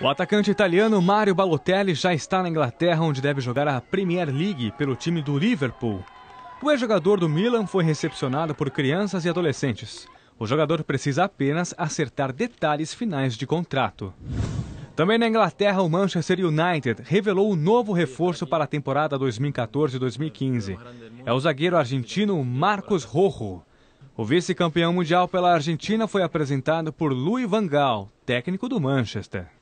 O atacante italiano Mario Balotelli já está na Inglaterra, onde deve jogar a Premier League pelo time do Liverpool. O ex-jogador do Milan foi recepcionado por crianças e adolescentes. O jogador precisa apenas acertar detalhes finais de contrato. Também na Inglaterra, o Manchester United revelou o um novo reforço para a temporada 2014-2015. É o zagueiro argentino Marcos Rojo. O vice-campeão mundial pela Argentina foi apresentado por Louis Van Gaal, técnico do Manchester.